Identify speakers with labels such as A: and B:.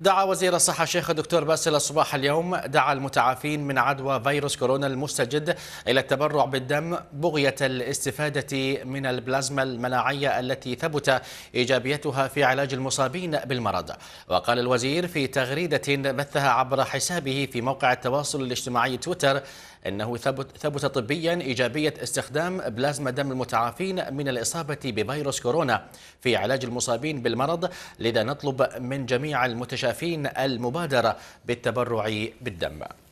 A: دعا وزير الصحة الشيخ الدكتور باسل الصباح اليوم دعا المتعافين من عدوى فيروس كورونا المستجد إلى التبرع بالدم بغية الاستفادة من البلازما المناعية التي ثبت إيجابيتها في علاج المصابين بالمرض وقال الوزير في تغريدة بثها عبر حسابه في موقع التواصل الاجتماعي تويتر أنه ثبت, ثبت طبيا إيجابية استخدام بلازما دم المتعافين من الإصابة بفيروس كورونا في علاج المصابين بالمرض لذا نطلب من جميع المتشابهين المتشافين المبادرة بالتبرع بالدم